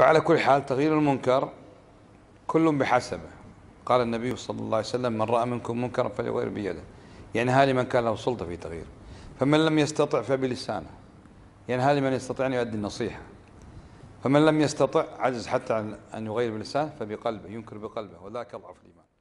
فعلى كل حال تغيير المنكر كل بحسبه قال النبي صلى الله عليه وسلم من رأى منكم منكرا فليغير بيده يعني ينهى لمن كان له سلطة في تغيير فمن لم يستطع فبلسانه يعني ينهى لمن يستطيع أن يؤدي النصيحة فمن لم يستطع عجز حتى عن أن يغير بلسانه فبقلبه ينكر بقلبه وذاك أضعف الإيمان